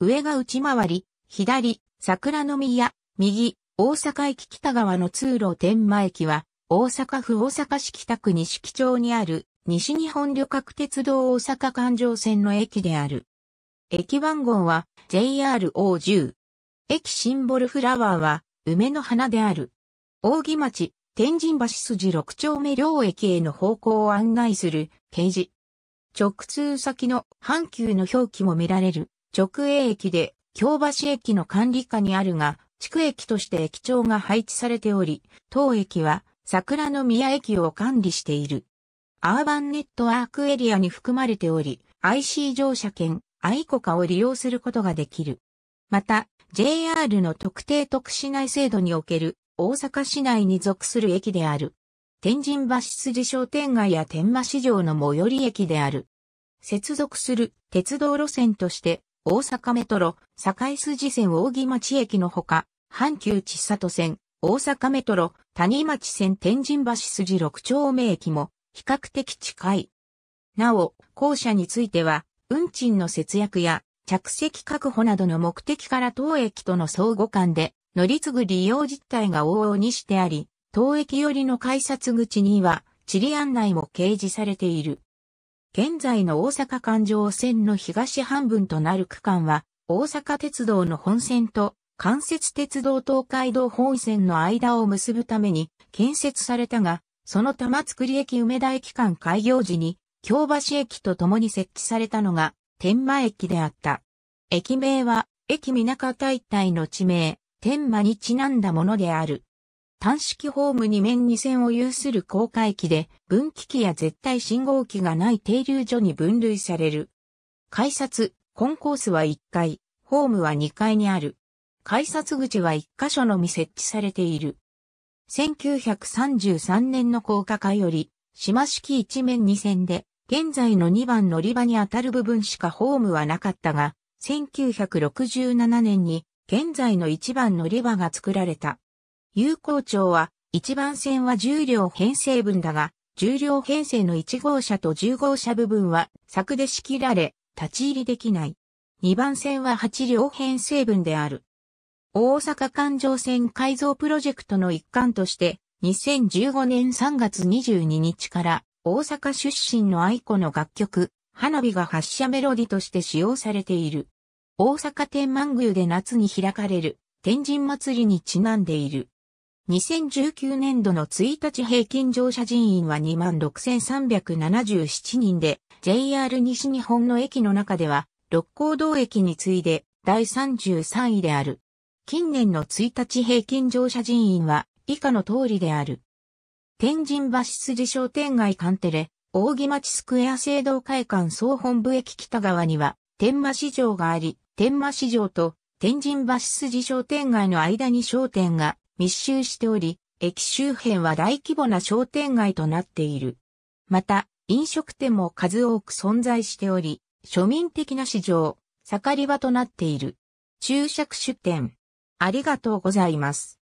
上が内回り、左、桜の宮、右、大阪駅北側の通路天満駅は、大阪府大阪市北区西木町にある、西日本旅客鉄道大阪環状線の駅である。駅番号は JRO10。駅シンボルフラワーは、梅の花である。扇町、天神橋筋六丁目両駅への方向を案内する掲示。直通先の阪急の表記も見られる。直営駅で、京橋駅の管理下にあるが、地区駅として駅長が配置されており、当駅は桜の宮駅を管理している。アーバンネットワークエリアに含まれており、IC 乗車券、イコカを利用することができる。また、JR の特定特市内制度における大阪市内に属する駅である。天神橋筋商店街や天馬市場の最寄り駅である。接続する鉄道路線として大阪メトロ、堺筋線大木町駅のほか、阪急千里線、大阪メトロ、谷町線天神橋筋六丁目駅も比較的近い。なお、校舎については、運賃の節約や着席確保などの目的から当駅との相互間で乗り継ぐ利用実態が往々にしてあり、当駅寄りの改札口には地理案内も掲示されている。現在の大阪環状線の東半分となる区間は、大阪鉄道の本線と関節鉄道東海道本線の間を結ぶために建設されたが、その玉造駅梅田駅間開業時に、京橋駅と共に設置されたのが、天満駅であった。駅名は、駅港一帯の地名、天満にちなんだものである。単式ホーム2面2線を有する公開機で、分岐機や絶対信号機がない停留所に分類される。改札、コンコースは1階、ホームは2階にある。改札口は1箇所のみ設置されている。1933年の高架化より、島式1面2線で、現在の2番乗り場に当たる部分しかホームはなかったが、1967年に現在の1番乗り場が作られた。有効長は、1番線は10両編成分だが、10両編成の1号車と10号車部分は柵で仕切られ、立ち入りできない。2番線は8両編成分である。大阪環状線改造プロジェクトの一環として、2015年3月22日から大阪出身の愛子の楽曲、花火が発射メロディとして使用されている。大阪天満宮で夏に開かれる天神祭りにちなんでいる。2019年度の1日平均乗車人員は26,377人で、JR 西日本の駅の中では、六甲道駅に次いで第33位である。近年の1日平均乗車人員は以下の通りである。天神橋筋商店街カンテレ、大木町スクエア制度会館総本部駅北側には、天馬市場があり、天馬市場と天神橋筋商店街の間に商店が密集しており、駅周辺は大規模な商店街となっている。また、飲食店も数多く存在しており、庶民的な市場、盛り場となっている。注釈主店。ありがとうございます。